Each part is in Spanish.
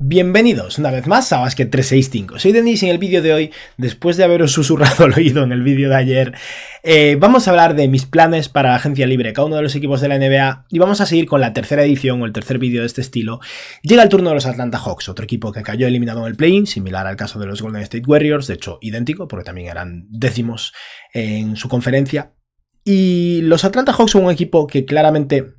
Bienvenidos una vez más a Basket 365. Soy Denis y en el vídeo de hoy, después de haberos susurrado al oído en el vídeo de ayer, eh, vamos a hablar de mis planes para la agencia libre, cada uno de los equipos de la NBA, y vamos a seguir con la tercera edición o el tercer vídeo de este estilo. Llega el turno de los Atlanta Hawks, otro equipo que cayó eliminado en el play-in, similar al caso de los Golden State Warriors, de hecho idéntico, porque también eran décimos en su conferencia. Y los Atlanta Hawks son un equipo que claramente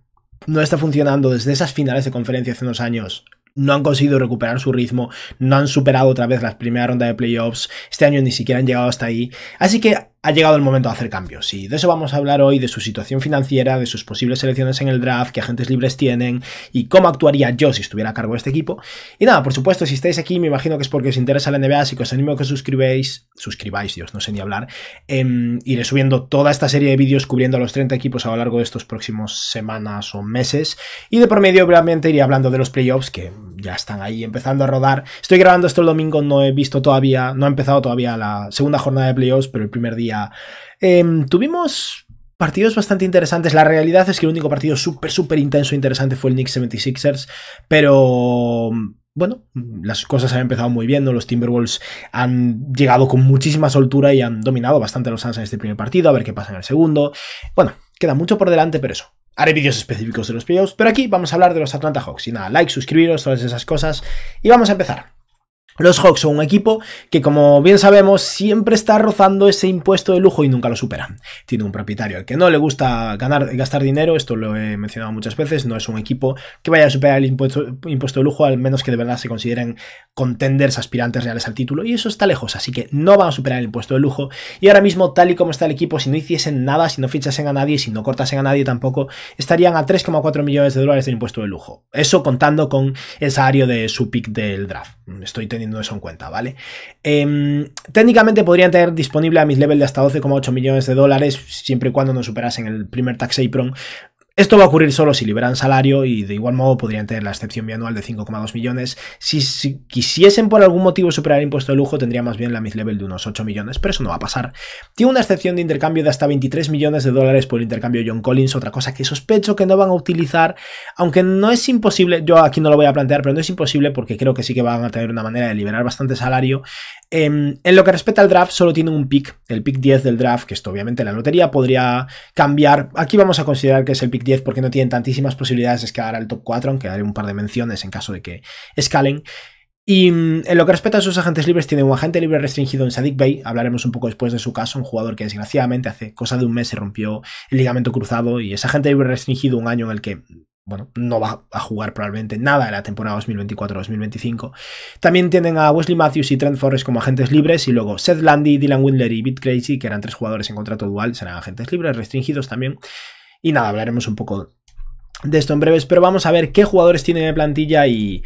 no está funcionando desde esas finales de conferencia hace unos años no han conseguido recuperar su ritmo, no han superado otra vez las primera ronda de playoffs, este año ni siquiera han llegado hasta ahí. Así que ha llegado el momento de hacer cambios. Y de eso vamos a hablar hoy, de su situación financiera, de sus posibles selecciones en el draft, qué agentes libres tienen y cómo actuaría yo si estuviera a cargo de este equipo. Y nada, por supuesto, si estáis aquí, me imagino que es porque os interesa la NBA, así que os animo a que os suscribáis, suscribáis, Dios, no sé ni hablar. Em, iré subiendo toda esta serie de vídeos cubriendo a los 30 equipos a lo largo de estos próximos semanas o meses. Y de por medio, obviamente, iré hablando de los playoffs que ya están ahí empezando a rodar. Estoy grabando esto el domingo, no he visto todavía, no ha empezado todavía la segunda jornada de playoffs, pero el primer día Em, tuvimos partidos bastante interesantes. La realidad es que el único partido súper, súper intenso e interesante fue el Knicks 76ers, pero mm, bueno, las cosas han empezado muy bien, Los Timberwolves han llegado con muchísima soltura y han dominado bastante a los Suns en este primer partido, a ver qué pasa en el segundo. Bueno, queda mucho por delante, pero eso. Haré vídeos específicos de los playoffs, pero aquí vamos a hablar de los Atlanta Hawks. Y nada, like, suscribiros, todas esas cosas. Y vamos a empezar. Los Hawks son un equipo que, como bien sabemos, siempre está rozando ese impuesto de lujo y nunca lo superan. Tiene un propietario al que no le gusta ganar, gastar dinero, esto lo he mencionado muchas veces, no es un equipo que vaya a superar el impuesto, impuesto de lujo, al menos que de verdad se consideren contenders aspirantes reales al título, y eso está lejos, así que no van a superar el impuesto de lujo. Y ahora mismo, tal y como está el equipo, si no hiciesen nada, si no fichasen a nadie, si no cortasen a nadie tampoco, estarían a 3,4 millones de dólares del impuesto de lujo. Eso contando con el salario de su pick del draft. Estoy teniendo eso en cuenta, ¿vale? Em, técnicamente podrían tener disponible a mis level de hasta 12,8 millones de dólares siempre y cuando no superasen el primer tax apron, esto va a ocurrir solo si liberan salario y de igual modo podrían tener la excepción bianual de 5,2 millones. Si, quisiesen por algún motivo superar el impuesto de lujo tendría más bien la mid-level de unos 8 millones, pero eso no va a pasar. Tiene una excepción de intercambio de hasta 23 millones de dólares por el intercambio John Collins, otra cosa que sospecho que no van a utilizar, aunque no es imposible, yo aquí no lo voy a plantear, pero no es imposible porque creo que sí que van a tener una manera de liberar bastante salario Em, en lo que respecta al draft, solo tiene un pick, el pick 10 del draft, que esto obviamente la lotería podría cambiar. Aquí vamos a considerar que es el pick 10 porque no tiene tantísimas posibilidades de escalar al top 4, aunque daré un par de menciones en caso de que escalen. Y mm, en lo que respecta a sus agentes libres, tiene un agente libre restringido en Sadik Bay. Hablaremos un poco después de su caso, un jugador que desgraciadamente hace cosa de un mes se rompió el ligamento cruzado y es agente libre restringido un año en el que bueno, no va a jugar probablemente nada en la temporada 2024-2025. También tienen a Wesley Matthews y Trent Forrest como agentes libres y luego Seth Landy, Dylan Windler y Bit Crazy, que eran tres jugadores en contrato dual, serán agentes libres, restringidos también. Y nada, hablaremos un poco de esto en breves, pero vamos a ver qué jugadores tienen en plantilla y,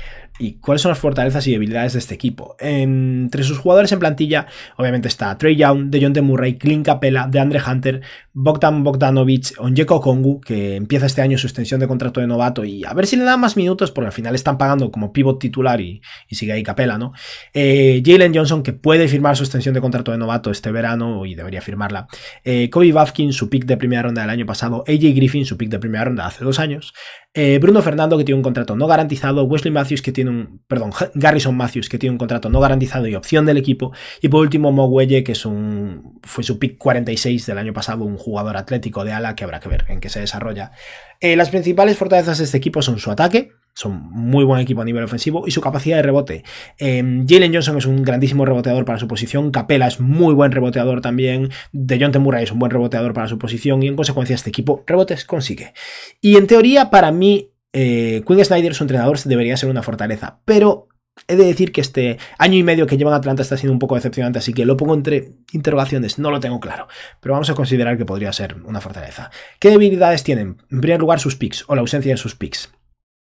cuáles son las fortalezas y debilidades de este equipo. Entre sus jugadores en plantilla, obviamente está Trey Young, DeJounte Murray, Clint Capella, Andre Hunter, Bogdan Bogdanovic Onyeko Kongu, que empieza este año su extensión de contrato de novato y a ver si le dan más minutos, porque al final están pagando como pivot titular y, sigue ahí capela, ¿no? Eh, Jalen Johnson, que puede firmar su extensión de contrato de novato este verano y debería firmarla. Eh, Kobe Bafkin, su pick de primera ronda del año pasado. AJ Griffin, su pick de primera ronda hace dos años. Eh, Bruno Fernando, que tiene un contrato no garantizado. Wesley Matthews, que tiene un. Perdón, Garrison Matthews, que tiene un contrato no garantizado y opción del equipo. Y por último, Mogweye, que es un, fue su pick 46 del año pasado, un jugador jugador atlético de ala que habrá que ver en qué se desarrolla. Eh, las principales fortalezas de este equipo son su ataque, son muy buen equipo a nivel ofensivo y su capacidad de rebote. Eh, Jalen Johnson es un grandísimo reboteador para su posición, Capela es muy buen reboteador también, De John Murray es un buen reboteador para su posición y en consecuencia este equipo rebotes consigue. Y en teoría para mí eh, Quinn Snyder, su entrenador, debería ser una fortaleza, pero He de decir que este año y medio que llevan Atlanta está siendo un poco decepcionante, así que lo pongo entre interrogaciones, no lo tengo claro, pero vamos a considerar que podría ser una fortaleza. ¿Qué debilidades tienen? En primer lugar, sus picks o la ausencia de sus picks.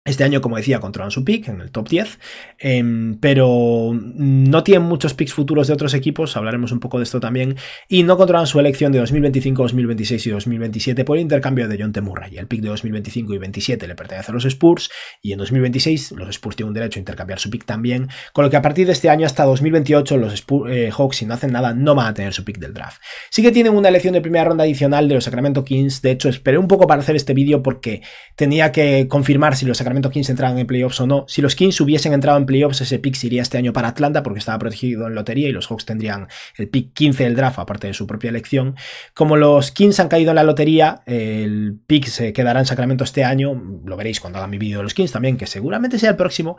Este año, como decía, controlan su pick en el top 10, em, pero no tienen muchos picks futuros de otros equipos, hablaremos un poco de esto también, y no controlan su elección de 2025, 2026 y 2027 por intercambio de John Temurray. Murray. El pick de 2025 y 27 le pertenece a los Spurs, y en 2026 los Spurs tienen un derecho a intercambiar su pick también, con lo que a partir de este año hasta 2028 los eh, Hawks, si no hacen nada, no van a tener su pick del draft. Sí que tienen una elección de primera ronda adicional de los Sacramento Kings, de hecho esperé un poco para hacer este vídeo porque tenía que confirmar si los Sacramento Sacramento Kings entraban en playoffs o no. Si los Kings hubiesen entrado en playoffs, ese pick iría este año para Atlanta porque estaba protegido en lotería y los Hawks tendrían el pick 15 del draft, aparte de su propia elección. Como los Kings han caído en la lotería, el pick se quedará en Sacramento este año. Lo veréis cuando haga mi vídeo de los Kings también, que seguramente sea el próximo.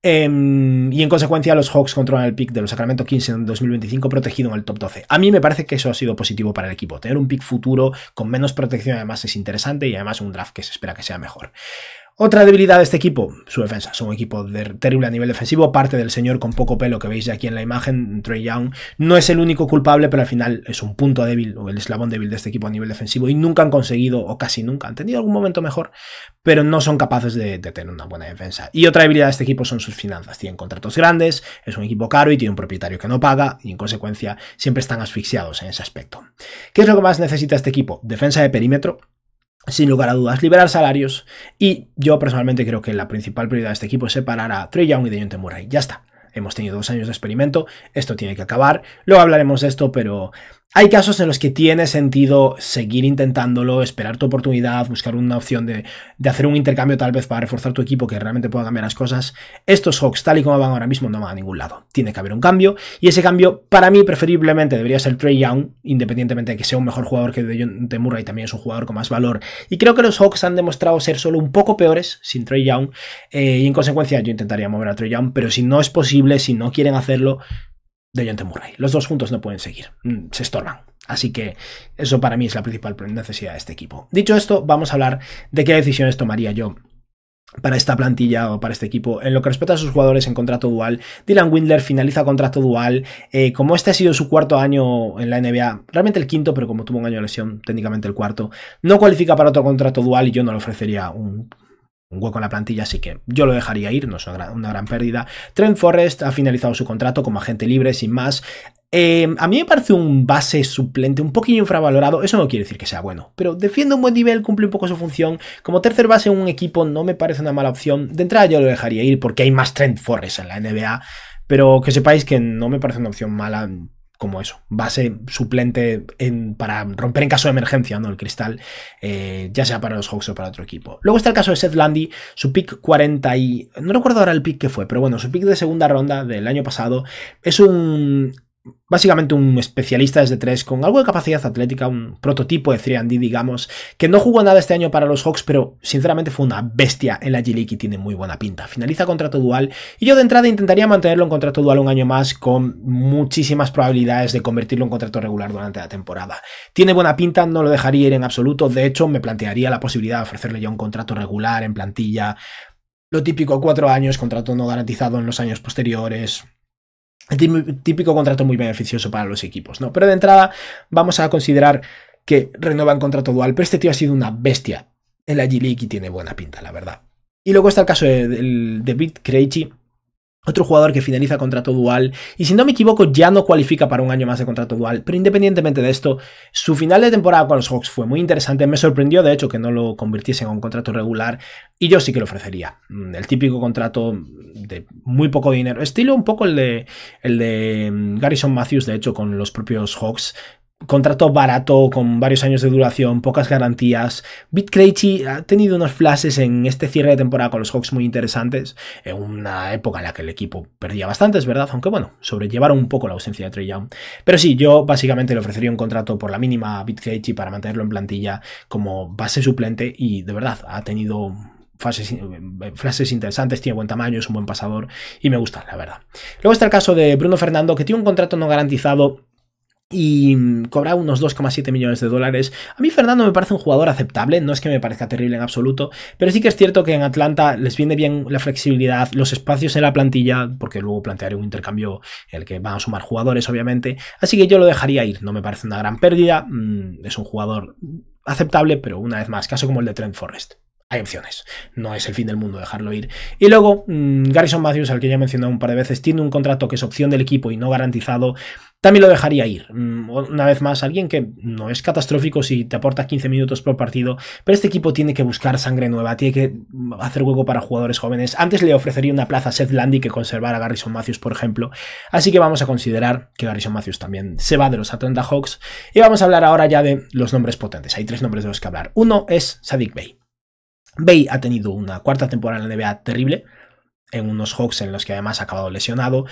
Em, y en consecuencia, los Hawks controlan el pick de los Sacramento Kings en 2025 protegido en el top 12. A mí me parece que eso ha sido positivo para el equipo. Tener un pick futuro con menos protección además es interesante y además un draft que se espera que sea mejor. Otra debilidad de este equipo, su defensa. Son un equipo terrible a nivel defensivo, parte del señor con poco pelo que veis aquí en la imagen, Trey Young. No es el único culpable, pero al final es un punto débil o el eslabón débil de este equipo a nivel defensivo y nunca han conseguido, o casi nunca, han tenido algún momento mejor, pero no son capaces de, de tener una buena defensa. Y otra debilidad de este equipo son sus finanzas. Tienen contratos grandes, es un equipo caro y tiene un propietario que no paga y en consecuencia siempre están asfixiados en ese aspecto. ¿Qué es lo que más necesita este equipo? Defensa de perímetro sin lugar a dudas, liberar salarios. Y yo personalmente creo que la principal prioridad de este equipo es separar a Trey Young y Dejounte Murray. Ya está. Hemos tenido dos años de experimento, esto tiene que acabar. Luego hablaremos de esto, pero hay casos en los que tiene sentido seguir intentándolo, esperar tu oportunidad, buscar una opción de, hacer un intercambio tal vez para reforzar tu equipo que realmente pueda cambiar las cosas. Estos Hawks, tal y como van ahora mismo, no van a ningún lado. Tiene que haber un cambio y ese cambio, para mí, preferiblemente debería ser Trey Young, independientemente de que sea un mejor jugador que de y también es un jugador con más valor. Y creo que los Hawks han demostrado ser solo un poco peores sin Trey Young eh, y en consecuencia yo intentaría mover a Trey Young, pero si no es posible, si no quieren hacerlo, de John Murray. Los dos juntos no pueden seguir, mm, se estorban. Así que eso para mí es la principal necesidad de este equipo. Dicho esto, vamos a hablar de qué decisiones tomaría yo para esta plantilla o para este equipo. En lo que respecta a sus jugadores en contrato dual, Dylan Windler finaliza contrato dual. Eh, como este ha sido su cuarto año en la NBA, realmente el quinto, pero como tuvo un año de lesión, técnicamente el cuarto, no cualifica para otro contrato dual y yo no le ofrecería un un hueco en la plantilla, así que yo lo dejaría ir, no es una gran, pérdida. Trent Forrest ha finalizado su contrato como agente libre, sin más. Eh, a mí me parece un base suplente, un poquillo infravalorado. Eso no quiere decir que sea bueno, pero defiende un buen nivel, cumple un poco su función. Como tercer base en un equipo no me parece una mala opción. De entrada yo lo dejaría ir porque hay más Trent Forrest en la NBA, pero que sepáis que no me parece una opción mala como eso, base suplente para romper en caso de emergencia, ¿no? El cristal, eh, ya sea para los Hawks o para otro equipo. Luego está el caso de Seth Landy, su pick 40 y... No recuerdo ahora el pick que fue, pero bueno, su pick de segunda ronda del año pasado es un básicamente un especialista desde 3 con algo de capacidad atlética, un prototipo de 3D, digamos, que no jugó nada este año para los Hawks, pero sinceramente fue una bestia en la G-League y tiene muy buena pinta. Finaliza contrato dual y yo de entrada intentaría mantenerlo en contrato dual un año más con muchísimas probabilidades de convertirlo en contrato regular durante la temporada. Tiene buena pinta, no lo dejaría ir en absoluto, de hecho me plantearía la posibilidad de ofrecerle ya un contrato regular en plantilla, lo típico cuatro años, contrato no garantizado en los años posteriores, Típico contrato muy beneficioso para los equipos, ¿no? Pero de entrada vamos a considerar que renovan contrato dual, pero este tío ha sido una bestia en la g y tiene buena pinta, la verdad. Y luego está el caso de, David de otro jugador que finaliza contrato dual. Y si no me equivoco, ya no cualifica para un año más de contrato dual. Pero independientemente de esto, su final de temporada con los Hawks fue muy interesante. Me sorprendió, de hecho, que no lo convirtiesen a un contrato regular. Y yo sí que lo ofrecería. Mm, el típico contrato de muy poco dinero. Estilo un poco el de, el de mm, Garrison Matthews, de hecho, con los propios Hawks contrato barato con varios años de duración, pocas garantías. Bitcrazy ha tenido unos flashes en este cierre de temporada con los Hawks muy interesantes, en una época en la que el equipo perdía es ¿verdad? Aunque bueno, sobrellevaron un poco la ausencia de Trey Young. Pero sí, yo básicamente le ofrecería un contrato por la mínima a Bit para mantenerlo en plantilla como base suplente y de verdad ha tenido Fases, interesantes, tiene buen tamaño, es un buen pasador y me gusta, la verdad. Luego está el caso de Bruno Fernando, que tiene un contrato no garantizado y mm, cobra unos 2,7 millones de dólares. A mí Fernando me parece un jugador aceptable, no es que me parezca terrible en absoluto, pero sí que es cierto que en Atlanta les viene bien la flexibilidad, los espacios en la plantilla, porque luego plantearé un intercambio en el que van a sumar jugadores, obviamente. Así que yo lo dejaría ir, no me parece una gran pérdida, mm, es un jugador aceptable, pero una vez más, caso como el de Trent Forrest hay opciones. No es el fin del mundo dejarlo ir. Y luego, mm, Garrison Matthews, al que ya he mencionado un par de veces, tiene un contrato que es opción del equipo y no garantizado. También lo dejaría ir. Mm, una vez más, alguien que no es catastrófico si te aporta 15 minutos por partido, pero este equipo tiene que buscar sangre nueva, tiene que mm, hacer hueco para jugadores jóvenes. Antes le ofrecería una plaza a Seth Landy que conservara a Garrison Matthews, por ejemplo. Así que vamos a considerar que Garrison Matthews también se va de los Atlanta Hawks. Y vamos a hablar ahora ya de los nombres potentes. Hay tres nombres de los que hablar. Uno es Sadik Bay. Bay ha tenido una cuarta temporada en la NBA terrible, en unos Hawks en los que además ha acabado lesionado,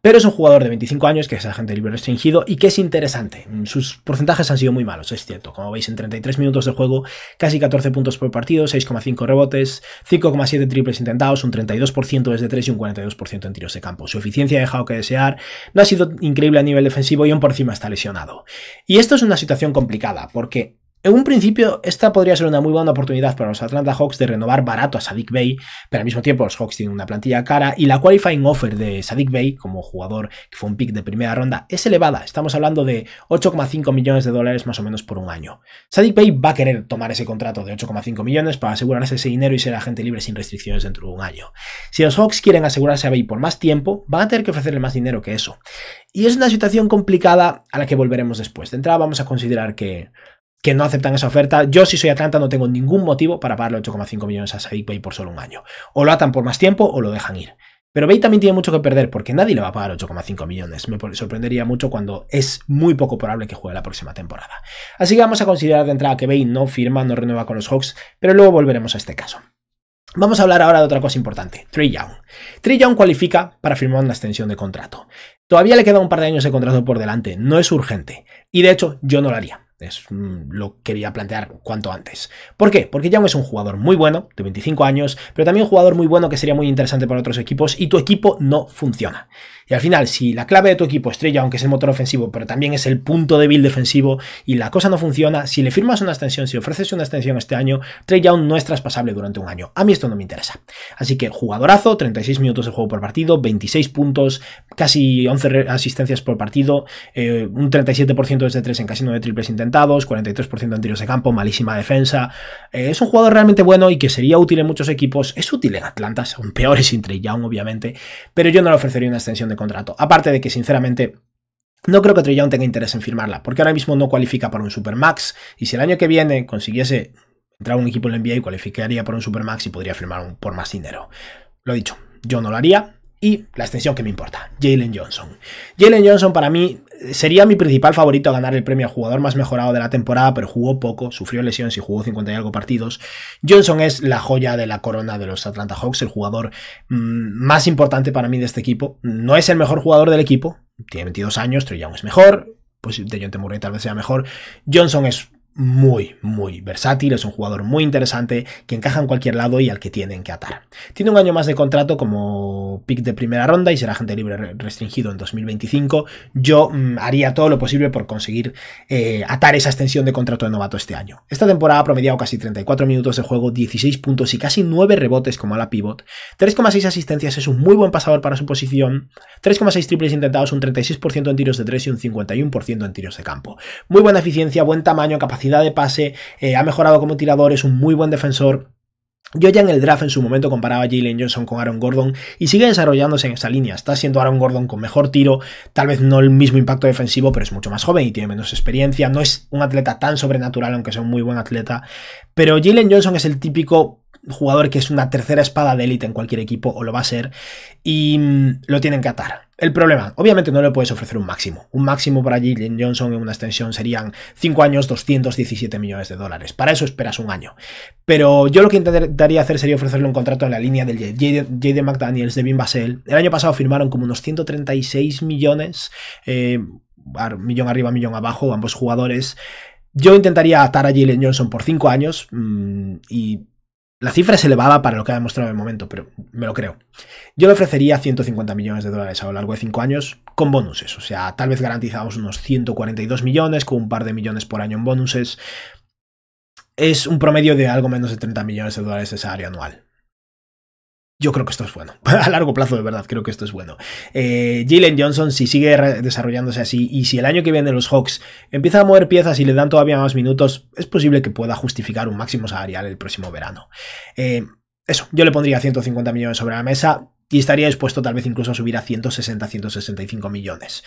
pero es un jugador de 25 años que es agente libre restringido y que es interesante. Sus porcentajes han sido muy malos, es cierto. Como veis, en 33 minutos de juego, casi 14 puntos por partido, 6,5 rebotes, 5,7 triples intentados, un 32% desde 3 y un 42% en tiros de campo. Su eficiencia ha dejado que desear, no ha sido increíble a nivel defensivo y aún por encima está lesionado. Y esto es una situación complicada, porque en un principio, esta podría ser una muy buena oportunidad para los Atlanta Hawks de renovar barato a Sadik Bay, pero al mismo tiempo los Hawks tienen una plantilla cara y la qualifying offer de Sadik Bay como jugador que fue un pick de primera ronda es elevada. Estamos hablando de 8,5 millones de dólares más o menos por un año. Sadik Bay va a querer tomar ese contrato de 8,5 millones para asegurarse ese dinero y ser agente libre sin restricciones dentro de un año. Si los Hawks quieren asegurarse a Bay por más tiempo, van a tener que ofrecerle más dinero que eso. Y es una situación complicada a la que volveremos después. De entrada vamos a considerar que que no aceptan esa oferta. Yo, si soy Atlanta, no tengo ningún motivo para pagarle 8,5 millones a Sadik Bay por solo un año. O lo atan por más tiempo o lo dejan ir. Pero Bay también tiene mucho que perder porque nadie le va a pagar 8,5 millones. Me sorprendería mucho cuando es muy poco probable que juegue la próxima temporada. Así que vamos a considerar de entrada que Bay no firma, no renueva con los Hawks, pero luego volveremos a este caso. Vamos a hablar ahora de otra cosa importante, Trey Young. Trey Young cualifica para firmar una extensión de contrato. Todavía le queda un par de años de contrato por delante, no es urgente. Y de hecho, yo no lo haría. Es, mm, lo quería plantear cuanto antes. ¿Por qué? Porque Young es un jugador muy bueno, de 25 años, pero también un jugador muy bueno que sería muy interesante para otros equipos y tu equipo no funciona. Y al final, si la clave de tu equipo es Trey aunque es el motor ofensivo, pero también es el punto débil defensivo y la cosa no funciona, si le firmas una extensión, si ofreces una extensión este año, Trey Young no es traspasable durante un año. A mí esto no me interesa. Así que jugadorazo, 36 minutos de juego por partido, 26 puntos, casi 11 asistencias por partido, eh, un 37% desde 3 en casi 9 triples 43% en tiros de campo, malísima defensa. Eh, es un jugador realmente bueno y que sería útil en muchos equipos. Es útil en Atlanta, son peores sin Trey Young, obviamente, pero yo no le ofrecería una extensión de contrato. Aparte de que, sinceramente, no creo que Trey Young tenga interés en firmarla, porque ahora mismo no cualifica para un Supermax y si el año que viene consiguiese entrar a un equipo en la NBA y cualificaría para un Supermax y podría firmar un, por más dinero. Lo dicho, yo no lo haría, y la extensión que me importa, Jalen Johnson. Jalen Johnson para mí eh, sería mi principal favorito a ganar el premio a jugador más mejorado de la temporada, pero jugó poco, sufrió lesiones y jugó 50 y algo partidos. Johnson es la joya de la corona de los Atlanta Hawks, el jugador mm, más importante para mí de este equipo. No es el mejor jugador del equipo, tiene 22 años, Trey Young es mejor, pues de John Murray tal vez sea mejor. Johnson es muy, muy versátil, es un jugador muy interesante que encaja en cualquier lado y al que tienen que atar. Tiene un año más de contrato como pick de primera ronda y será agente libre restringido en 2025. Yo mm, haría todo lo posible por conseguir eh, atar esa extensión de contrato de novato este año. Esta temporada ha promediado casi 34 minutos de juego, 16 puntos y casi 9 rebotes como a la pivot. 3,6 asistencias es un muy buen pasador para su posición. 3,6 triples intentados, un 36% en tiros de 3 y un 51% en tiros de campo. Muy buena eficiencia, buen tamaño, capacidad de pase, eh, ha mejorado como tirador, es un muy buen defensor. Yo ya en el draft en su momento comparaba a Jalen Johnson con Aaron Gordon y sigue desarrollándose en esa línea. Está siendo Aaron Gordon con mejor tiro, tal vez no el mismo impacto defensivo, pero es mucho más joven y tiene menos experiencia. No es un atleta tan sobrenatural, aunque sea un muy buen atleta. Pero Jalen Johnson es el típico jugador que es una tercera espada de élite en cualquier equipo, o lo va a ser, y mm, lo tienen que atar. El problema, obviamente no le puedes ofrecer un máximo. Un máximo para Jalen Johnson en una extensión serían 5 años, 217 millones de dólares. Para eso esperas un año. Pero yo lo que intentaría hacer sería ofrecerle un contrato en la línea del J.D. McDaniels, Devin Basel. El año pasado firmaron como unos 136 millones, eh, millón arriba, millón abajo, ambos jugadores. Yo intentaría atar a Jalen Johnson por 5 años mm, y la cifra es elevada para lo que ha demostrado el momento, pero me lo creo. Yo le ofrecería 150 millones de dólares a lo largo de 5 años con bonuses. O sea, tal vez garantizamos unos 142 millones con un par de millones por año en bonuses. Es un promedio de algo menos de 30 millones de dólares de salario anual. Yo creo que esto es bueno. A largo plazo, de verdad, creo que esto es bueno. Eh, Jalen Johnson, si sigue desarrollándose así y si el año que viene los Hawks empiezan a mover piezas y le dan todavía más minutos, es posible que pueda justificar un máximo salarial el próximo verano. Eh, eso, yo le pondría 150 millones sobre la mesa y estaría dispuesto tal vez incluso a subir a 160, 165 millones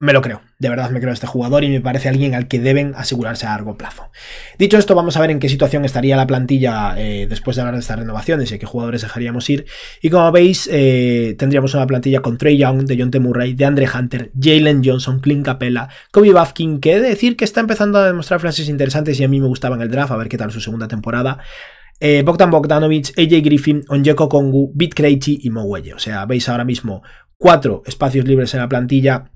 me lo creo, de verdad me creo este jugador y me parece alguien al que deben asegurarse a largo plazo. Dicho esto, vamos a ver en qué situación estaría la plantilla eh, después de hablar de estas renovaciones y a qué jugadores dejaríamos ir. Y como veis, eh, tendríamos una plantilla con Trey Young, de John Murray, de Andre Hunter, Jalen Johnson, Clint Capella, Kobe Bafkin, que he de decir que está empezando a demostrar frases interesantes y a mí me gustaba en el draft, a ver qué tal su segunda temporada. Eh, Bogdan Bogdanovic, AJ Griffin, Onyeko Kongu, Bit Krejci y Mowelle. O sea, veis ahora mismo cuatro espacios libres en la plantilla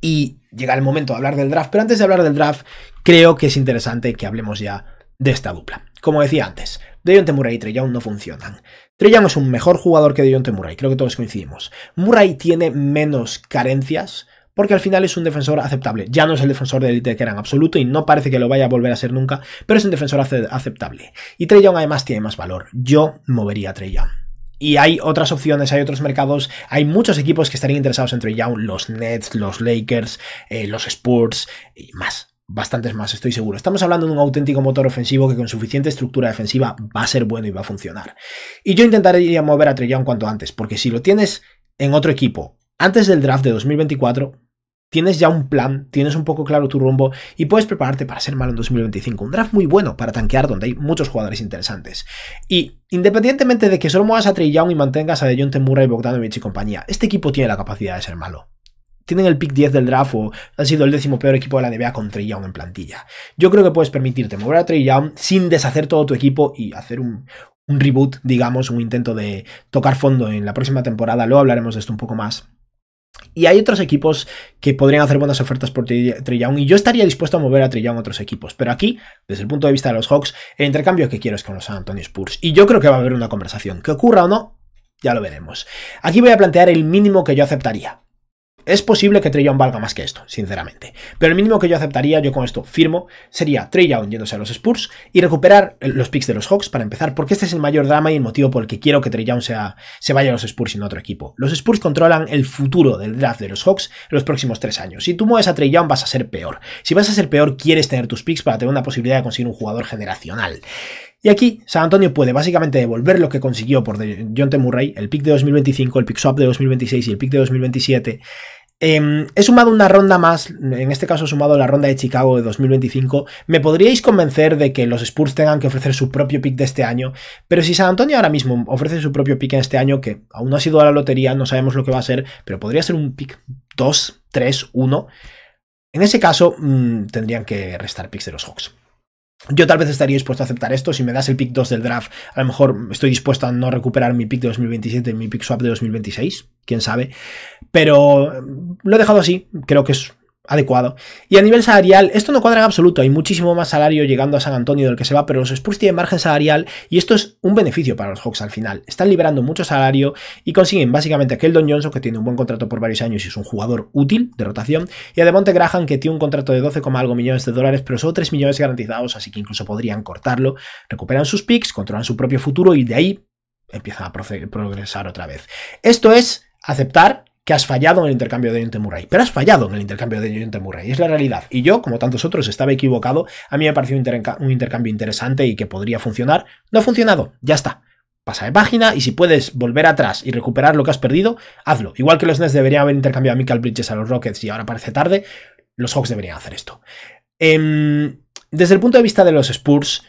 y llega el momento de hablar del draft, pero antes de hablar del draft, creo que es interesante que hablemos ya de esta dupla. Como decía antes, Deion Murray y Trey no funcionan. Trey es un mejor jugador que Deion Murray, creo que todos coincidimos. Murray tiene menos carencias, porque al final es un defensor aceptable. Ya no es el defensor de élite que era en absoluto y no parece que lo vaya a volver a ser nunca, pero es un defensor aceptable. Y Trey además tiene más valor. Yo movería a y hay otras opciones, hay otros mercados, hay muchos equipos que estarían interesados en Trey Young, los Nets, los Lakers, eh, los Spurs y más. Bastantes más, estoy seguro. Estamos hablando de un auténtico motor ofensivo que con suficiente estructura defensiva va a ser bueno y va a funcionar. Y yo intentaría mover a Trey cuanto antes, porque si lo tienes en otro equipo antes del draft de 2024, tienes ya un plan, tienes un poco claro tu rumbo y puedes prepararte para ser malo en 2025. Un draft muy bueno para tanquear donde hay muchos jugadores interesantes. Y independientemente de que solo muevas a Trey Young y mantengas a DeJounte, Temura y Bogdanovich y compañía, este equipo tiene la capacidad de ser malo. Tienen el pick 10 del draft o han sido el décimo peor equipo de la NBA con Trey Young en plantilla. Yo creo que puedes permitirte mover a Trey Young sin deshacer todo tu equipo y hacer un, un reboot, digamos, un intento de tocar fondo en la próxima temporada. Luego hablaremos de esto un poco más y hay otros equipos que podrían hacer buenas ofertas por Trillium y yo estaría dispuesto a mover a Trillium a otros equipos. Pero aquí, desde el punto de vista de los Hawks, el intercambio que quiero es con los San Antonio Spurs. Y yo creo que va a haber una conversación. Que ocurra o no, ya lo veremos. Aquí voy a plantear el mínimo que yo aceptaría. Es posible que Trey valga más que esto, sinceramente. Pero el mínimo que yo aceptaría, yo con esto firmo, sería Trey yéndose a los Spurs y recuperar eh, los picks de los Hawks para empezar, porque este es el mayor drama y el motivo por el que quiero que Trey se vaya a los Spurs y no a otro equipo. Los Spurs controlan el futuro del draft de los Hawks en los próximos tres años. Si tú mueves a Trey vas a ser peor. Si vas a ser peor, quieres tener tus picks para tener una posibilidad de conseguir un jugador generacional. Y aquí San Antonio puede básicamente devolver lo que consiguió por John T. Murray, el pick de 2025, el pick swap de 2026 y el pick de 2027 Em, he sumado una ronda más, en este caso he sumado la ronda de Chicago de 2025. Me podríais convencer de que los Spurs tengan que ofrecer su propio pick de este año, pero si San Antonio ahora mismo ofrece su propio pick en este año, que aún no ha sido a la lotería, no sabemos lo que va a ser, pero podría ser un pick 2, 3, 1. En ese caso, mm, tendrían que restar picks de los Hawks. Yo tal vez estaría dispuesto a aceptar esto. Si me das el pick 2 del draft, a lo mejor estoy dispuesto a no recuperar mi pick de 2027 y mi pick swap de 2026. Quién sabe. Pero mm, lo he dejado así. Creo que es adecuado. Y a nivel salarial, esto no cuadra en absoluto. Hay muchísimo más salario llegando a San Antonio del que se va, pero los Spurs tienen margen salarial y esto es un beneficio para los Hawks al final. Están liberando mucho salario y consiguen básicamente a Keldon Johnson, que tiene un buen contrato por varios años y es un jugador útil de rotación, y a Demonte Graham, que tiene un contrato de 12, algo millones de dólares, pero solo 3 millones garantizados, así que incluso podrían cortarlo. Recuperan sus picks, controlan su propio futuro y de ahí empiezan a progresar otra vez. Esto es aceptar que has fallado en el intercambio de Dante Murray. Pero has fallado en el intercambio de Dante Murray, es la realidad. Y yo, como tantos otros, estaba equivocado. A mí me pareció un, intercambio interesante y que podría funcionar. No ha funcionado, ya está pasa de página y si puedes volver atrás y recuperar lo que has perdido, hazlo. Igual que los Nets deberían haber intercambiado a Michael Bridges a los Rockets y ahora parece tarde, los Hawks deberían hacer esto. Em, desde el punto de vista de los Spurs,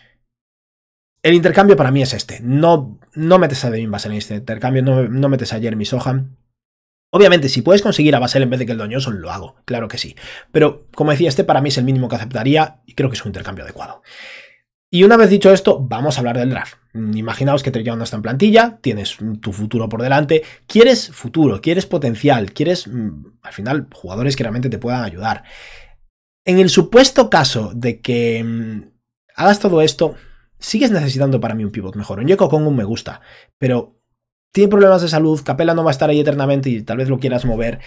el intercambio para mí es este. No, no metes a Devin Vassell en este intercambio, no, no metes a Jeremy Sohan. Obviamente, si puedes conseguir a Basel en vez de que el Doñoso, lo hago, claro que sí. Pero, como decía, este para mí es el mínimo que aceptaría y creo que es un intercambio adecuado. Y una vez dicho esto, vamos a hablar del draft. Mm, imaginaos que te no está en plantilla, tienes mm, tu futuro por delante, quieres futuro, quieres potencial, quieres, mm, al final, jugadores que realmente te puedan ayudar. En el supuesto caso de que hagas todo esto, sigues necesitando para mí un pivot mejor. Un Yoko un me gusta, pero tiene problemas de salud, Capela no va a estar ahí eternamente y tal vez lo quieras mover.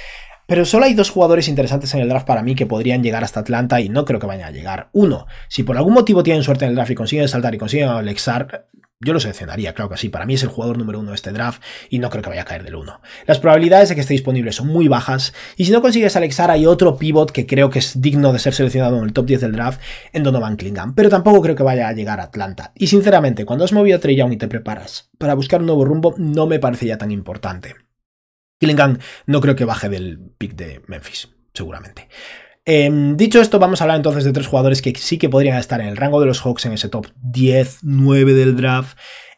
Pero solo hay dos jugadores interesantes en el draft para mí que podrían llegar hasta Atlanta y no creo que vayan a llegar. Uno, si por algún motivo tienen suerte en el draft y consiguen saltar y consiguen a Alexar, yo lo seleccionaría, claro que sí. Para mí es el jugador número uno de este draft y no creo que vaya a caer del uno. Las probabilidades de que esté disponible son muy bajas. Y si no consigues Alexar, hay otro pivot que creo que es digno de ser seleccionado en el top 10 del draft en Donovan Klingham. Pero tampoco creo que vaya a llegar a Atlanta. Y sinceramente, cuando has movido a Trey Young y te preparas para buscar un nuevo rumbo, no me parece ya tan importante. Klingham no creo que baje del pick de Memphis, seguramente. Em, dicho esto, vamos a hablar entonces de tres jugadores que sí que podrían estar en el rango de los Hawks en ese top 10, 9 del draft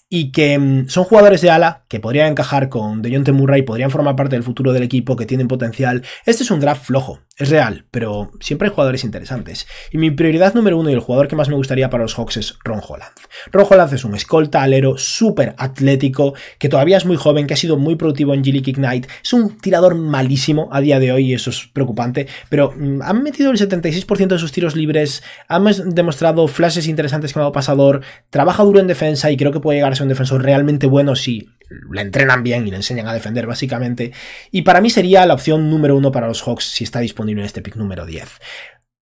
y que mm, son jugadores de ala que podrían encajar con De Temurra Murray, podrían formar parte del futuro del equipo, que tienen potencial. Este es un draft flojo, es real, pero siempre hay jugadores interesantes. Y mi prioridad número uno y el jugador que más me gustaría para los Hawks es Ron Holland. Ron Holland es un escolta alero súper atlético, que todavía es muy joven, que ha sido muy productivo en Gilly Knight Ignite. Es un tirador malísimo a día de hoy eso es preocupante, pero mm, han metido el 76% de sus tiros libres, han demostrado flashes interesantes como pasador, trabaja duro en defensa y creo que puede llegar un defensor realmente bueno si le entrenan bien y le enseñan a defender básicamente. Y para mí sería la opción número uno para los Hawks si está disponible en este pick número 10.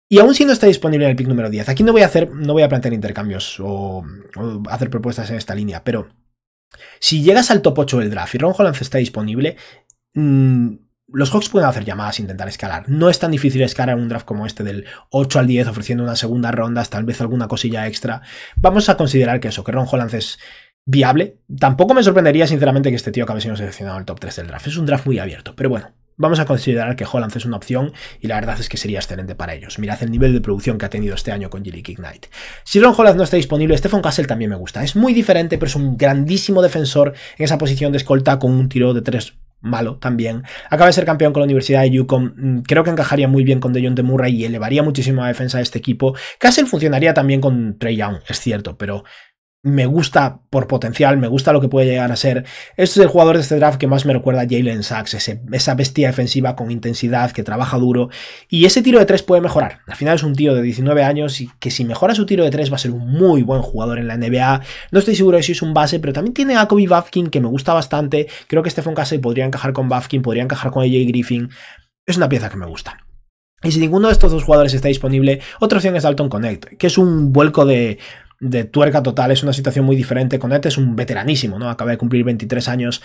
Y aún si no está disponible en el pick número 10, aquí no voy a hacer, no voy a plantear intercambios o, hacer propuestas en esta línea, pero si llegas al top 8 del draft y Ron Holland está disponible, mm, los Hawks pueden hacer llamadas, e intentar escalar. No es tan difícil escalar un draft como este del 8 al 10 ofreciendo una segunda ronda, tal vez alguna cosilla extra. Vamos a considerar que eso, que Ron Holland es viable. Tampoco me sorprendería, sinceramente, que este tío acabe siendo seleccionado en el top 3 del draft. Es un draft muy abierto, pero bueno. Vamos a considerar que Holland es una opción y la verdad es que sería excelente para ellos. Mirad el nivel de producción que ha tenido este año con Gilly Knight. Si Ron Holland no está disponible, Stephen Castle también me gusta. Es muy diferente, pero es un grandísimo defensor en esa posición de escolta con un tiro de 3 malo también. Acaba de ser campeón con la Universidad de Yukon. Mm, creo que encajaría muy bien con Dejon de Murray y elevaría muchísimo la defensa de este equipo. Castle funcionaría también con Trey Young, es cierto, pero me gusta por potencial, me gusta lo que puede llegar a ser. Este es el jugador de este draft que más me recuerda a Jalen Sachs, ese, esa bestia defensiva con intensidad, que trabaja duro. Y ese tiro de tres puede mejorar. Al final es un tío de 19 años y que si mejora su tiro de tres va a ser un muy buen jugador en la NBA. No estoy seguro de si es un base, pero también tiene a Kobe Bafkin, que me gusta bastante. Creo que Stephen Casey podría encajar con Bafkin, podría encajar con AJ Griffin. Es una pieza que me gusta. Y si ninguno de estos dos jugadores está disponible, otra opción es Dalton Connect, que es un vuelco de de tuerca total, es una situación muy diferente. con este, es un veteranísimo, ¿no? Acaba de cumplir 23 años,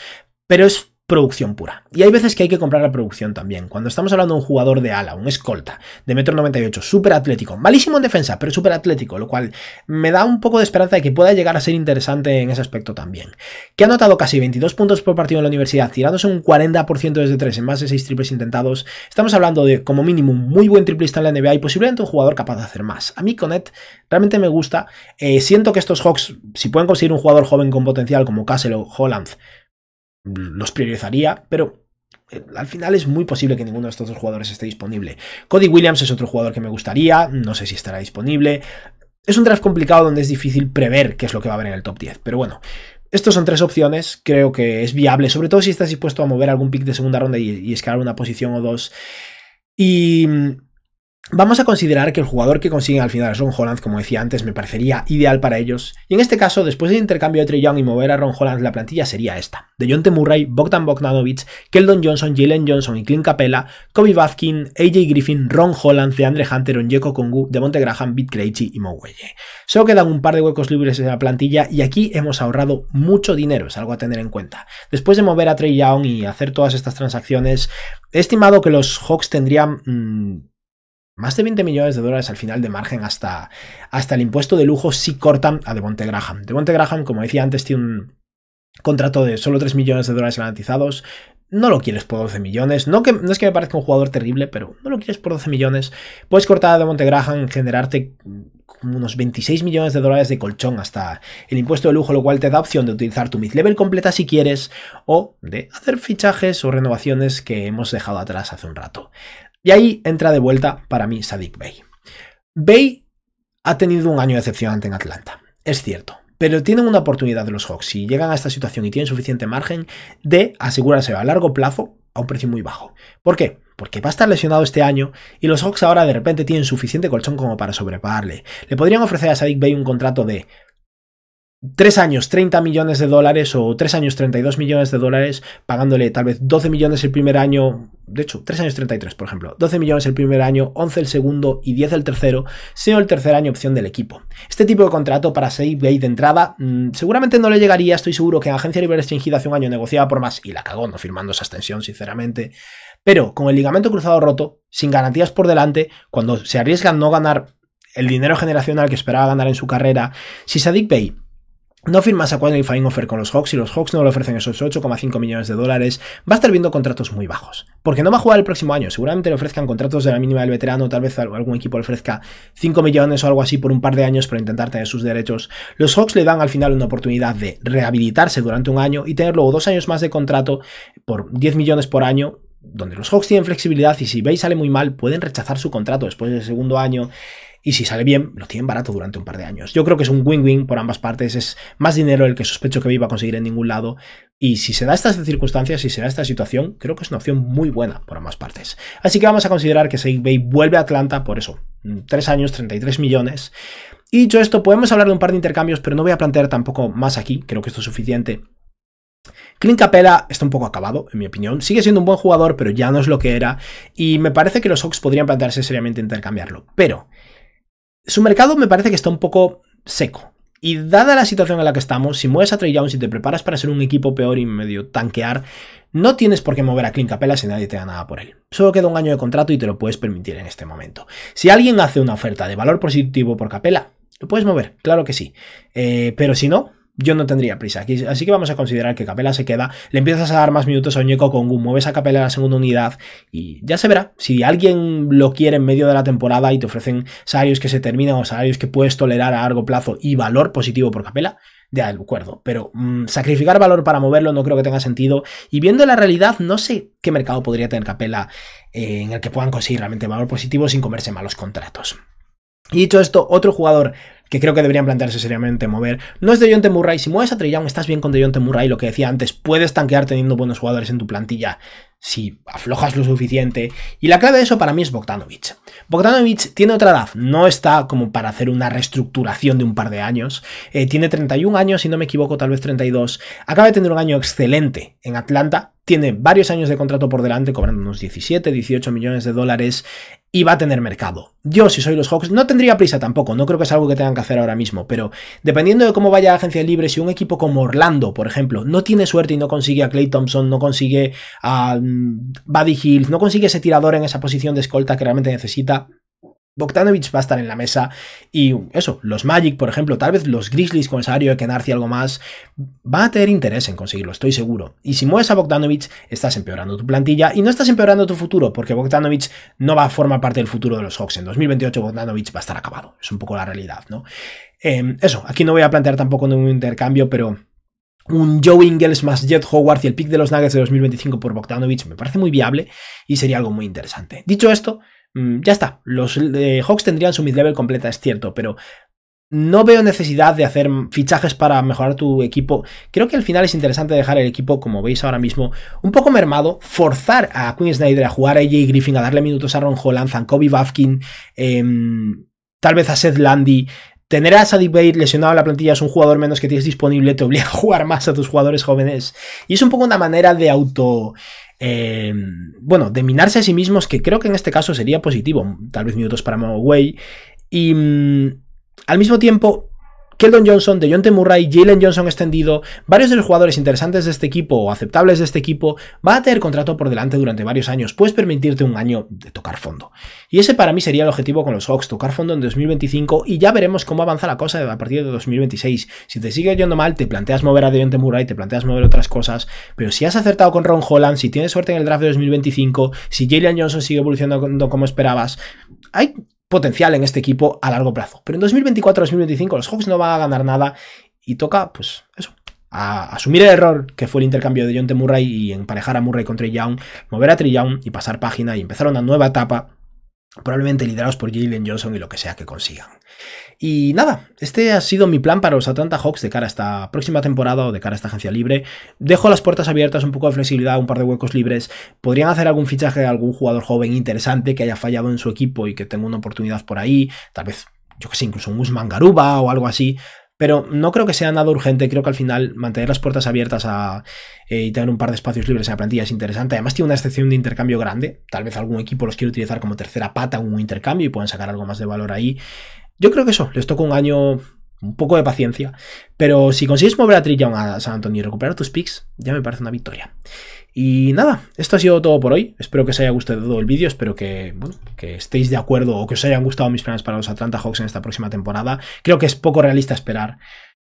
pero es producción pura. Y hay veces que hay que comprar la producción también. Cuando estamos hablando de un jugador de ala, un escolta, de metro 98, súper atlético, malísimo en defensa, pero súper atlético, lo cual me da un poco de esperanza de que pueda llegar a ser interesante en ese aspecto también. Que ha anotado casi 22 puntos por partido en la universidad, tirándose un 40% desde 3 en más de 6 triples intentados. Estamos hablando de, como mínimo, un muy buen triplista en la NBA y posiblemente un jugador capaz de hacer más. A mí Conet realmente me gusta. Eh, siento que estos Hawks, si pueden conseguir un jugador joven con potencial como Caselo o Holland, los priorizaría, pero eh, al final es muy posible que ninguno de estos dos jugadores esté disponible. Cody Williams es otro jugador que me gustaría, no sé si estará disponible. Es un draft complicado donde es difícil prever qué es lo que va a haber en el top 10, pero bueno, estos son tres opciones, creo que es viable, sobre todo si estás dispuesto a mover algún pick de segunda ronda y, y escalar una posición o dos. Y Vamos a considerar que el jugador que consiguen al final es Ron Holland, como decía antes, me parecería ideal para ellos. Y en este caso, después del intercambio de Trey Young y mover a Ron Holland, la plantilla sería esta. De John Murray, Bogdan Bogdanovic, Keldon Johnson, Jalen Johnson y Clint Capella, Kobe Bafkin, AJ Griffin, Ron Holland, DeAndre Hunter, Onyeko Kongu, Devonte Graham, Bit Krejci y Se Solo quedan un par de huecos libres en la plantilla y aquí hemos ahorrado mucho dinero, es algo a tener en cuenta. Después de mover a Trey Young y hacer todas estas transacciones, he estimado que los Hawks tendrían... Mm, más de 20 millones de dólares al final de margen hasta, hasta el impuesto de lujo si cortan a de Graham. de Graham, como decía antes, tiene un contrato de solo 3 millones de dólares garantizados. No lo quieres por 12 millones. No, que, no es que me parezca un jugador terrible, pero no lo quieres por 12 millones. Puedes cortar a Devonte Graham, generarte unos 26 millones de dólares de colchón hasta el impuesto de lujo, lo cual te da opción de utilizar tu mid-level completa si quieres o de hacer fichajes o renovaciones que hemos dejado atrás hace un rato. Y ahí entra de vuelta para mí Sadik Bey. Bey ha tenido un año decepcionante en Atlanta, es cierto, pero tienen una oportunidad de los Hawks, si llegan a esta situación y tienen suficiente margen, de asegurarse a largo plazo a un precio muy bajo. ¿Por qué? Porque va a estar lesionado este año y los Hawks ahora de repente tienen suficiente colchón como para sobrepagarle. Le podrían ofrecer a Sadik Bey un contrato de 3 años 30 millones de dólares o 3 años 32 millones de dólares, pagándole tal vez 12 millones el primer año, de hecho, 3 años 33, por ejemplo, 12 millones el primer año, 11 el segundo y 10 el tercero, sino el tercer año opción del equipo. Este tipo de contrato para Save Bay de entrada mm, seguramente no le llegaría, estoy seguro que en Agencia Libre Restringida hace un año negociaba por más y la cagó no firmando esa extensión, sinceramente. Pero con el ligamento cruzado roto, sin garantías por delante, cuando se arriesgan no ganar el dinero generacional que esperaba ganar en su carrera, si Sadik Bay no firmas a Fine offer con los Hawks y los Hawks no le ofrecen esos 8,5 millones de dólares, va a estar viendo contratos muy bajos. Porque no va a jugar el próximo año, seguramente le ofrezcan contratos de la mínima del veterano, tal vez algún equipo le ofrezca 5 millones o algo así por un par de años para intentar tener sus derechos. Los Hawks le dan al final una oportunidad de rehabilitarse durante un año y tener luego dos años más de contrato por 10 millones por año donde los Hawks tienen flexibilidad y si veis sale muy mal pueden rechazar su contrato después del segundo año y si sale bien, lo tienen barato durante un par de años. Yo creo que es un win-win por ambas partes, es más dinero el que sospecho que Bay iba a conseguir en ningún lado y si se da estas circunstancias, si se da esta situación, creo que es una opción muy buena por ambas partes. Así que vamos a considerar que si Bay vuelve a Atlanta por eso, 3 mm, años, 33 millones. Y dicho esto, podemos hablar de un par de intercambios, pero no voy a plantear tampoco más aquí, creo que esto es suficiente. Clint Capella está un poco acabado, en mi opinión. Sigue siendo un buen jugador, pero ya no es lo que era. Y me parece que los Hawks podrían plantearse seriamente intercambiarlo. Pero su mercado me parece que está un poco seco. Y dada la situación en la que estamos, si mueves a Trey Jones y te preparas para ser un equipo peor y medio tanquear, no tienes por qué mover a Clint Capela si nadie te da nada por él. Solo queda un año de contrato y te lo puedes permitir en este momento. Si alguien hace una oferta de valor positivo por Capela, lo puedes mover, claro que sí. Eh, pero si no, yo no tendría prisa aquí, así que vamos a considerar que Capela se queda, le empiezas a dar más minutos a Oñeco un mueves a Capela a la segunda unidad y ya se verá. Si alguien lo quiere en medio de la temporada y te ofrecen salarios que se terminan o salarios que puedes tolerar a largo plazo y valor positivo por Capela, de acuerdo, pero mm, sacrificar valor para moverlo no creo que tenga sentido. Y viendo la realidad, no sé qué mercado podría tener Capela eh, en el que puedan conseguir realmente valor positivo sin comerse malos contratos. Y dicho esto, otro jugador que creo que deberían plantearse seriamente mover. No es de Murray. Si mueves a Trey estás bien con de Murray. Lo que decía antes, puedes tanquear teniendo buenos jugadores en tu plantilla si aflojas lo suficiente. Y la clave de eso para mí es Bogdanovich. Bogdanovich tiene otra edad, no está como para hacer una reestructuración de un par de años. Eh, tiene 31 años, si no me equivoco, tal vez 32. Acaba de tener un año excelente en Atlanta. Tiene varios años de contrato por delante, cobrando unos 17, 18 millones de dólares y va a tener mercado. Yo, si soy los Hawks, no tendría prisa tampoco, no creo que es algo que tengan que hacer ahora mismo, pero dependiendo de cómo vaya la agencia libre, si un equipo como Orlando, por ejemplo, no tiene suerte y no consigue a Clay Thompson, no consigue a mm, Buddy Hills, no consigue ese tirador en esa posición de escolta que realmente necesita, Bogdanovich va a estar en la mesa y eso, los Magic, por ejemplo, tal vez los Grizzlies con el salario de algo más, va a tener interés en conseguirlo, estoy seguro. Y si mueves a Bogdanovich, estás empeorando tu plantilla y no estás empeorando tu futuro, porque Bogdanovich no va a formar parte del futuro de los Hawks. En 2028 Bogdanovich va a estar acabado, es un poco la realidad, ¿no? Em, eso, aquí no voy a plantear tampoco ningún intercambio, pero un Joe Ingles más Jet Howard y el pick de los Nuggets de 2025 por Bogdanovich me parece muy viable y sería algo muy interesante. Dicho esto, Mm, ya está. Los eh, Hawks tendrían su mid-level completa, es cierto, pero no veo necesidad de hacer fichajes para mejorar tu equipo. Creo que al final es interesante dejar el equipo, como veis ahora mismo, un poco mermado, forzar a Queen Snyder a jugar a AJ Griffin, a darle minutos a Ron Holland, a Kobe Bafkin, em, tal vez a Seth Landy. Tener a Sadie Bate lesionado en la plantilla es un jugador menos que tienes disponible, te obliga a jugar más a tus jugadores jóvenes. Y es un poco una manera de auto Em, bueno, de minarse a sí mismos, que creo que en este caso sería positivo, tal vez minutos para Way y mm, al mismo tiempo Keldon Johnson, John Murray, Jalen Johnson extendido, varios de los jugadores interesantes de este equipo o aceptables de este equipo, va a tener contrato por delante durante varios años, puedes permitirte un año de tocar fondo. Y ese para mí sería el objetivo con los Hawks, tocar fondo en 2025 y ya veremos cómo avanza la cosa a partir de 2026. Si te sigue yendo mal, te planteas mover a Dejounte Murray, te planteas mover otras cosas, pero si has acertado con Ron Holland, si tienes suerte en el draft de 2025, si Jalen Johnson sigue evolucionando como esperabas, hay potencial en este equipo a largo plazo. Pero en 2024-2025 los Hawks no van a ganar nada y toca, pues eso, asumir el error que fue el intercambio de John T. Murray y emparejar a Murray con Trey Young, mover a Trey y pasar página y empezar una nueva etapa probablemente liderados por Jalen Johnson y lo que sea que consigan. Y nada, este ha sido mi plan para los Atlanta Hawks de cara a esta próxima temporada o de cara a esta agencia libre. Dejo las puertas abiertas, un poco de flexibilidad, un par de huecos libres. Podrían hacer algún fichaje de algún jugador joven interesante que haya fallado en su equipo y que tenga una oportunidad por ahí. Tal vez yo que sé, incluso un Guzmán Garuba o algo así, pero no creo que sea nada urgente, creo que al final mantener las puertas abiertas a, eh, y tener un par de espacios libres en la plantilla es interesante. Además tiene una excepción de intercambio grande, tal vez algún equipo los quiere utilizar como tercera pata en un intercambio y puedan sacar algo más de valor ahí. Yo creo que eso, les toca un año un poco de paciencia. Pero si consigues mover a Trillon a San Antonio y recuperar tus picks, ya me parece una victoria. Y nada, esto ha sido todo por hoy. Espero que os haya gustado el vídeo. Espero que, que estéis de acuerdo o que os hayan gustado mis planes para los Atlanta Hawks en esta próxima temporada. Creo que es poco realista esperar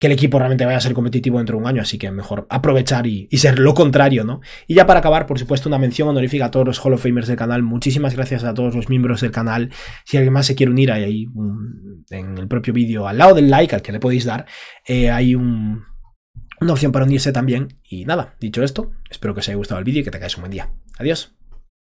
que el equipo realmente vaya a ser competitivo dentro de un año, así que mejor aprovechar y, ser lo contrario, ¿no? Y ya para acabar, por supuesto, una mención honorífica a todos los Hall of Famers del canal. Muchísimas gracias a todos los miembros del canal. Si alguien más se quiere unir, hay ahí en el propio vídeo, al lado del like al que le podéis dar, eh, hay una opción para unirse también. Y nada, dicho esto, espero que os haya gustado el vídeo y que tengáis un buen día. Adiós.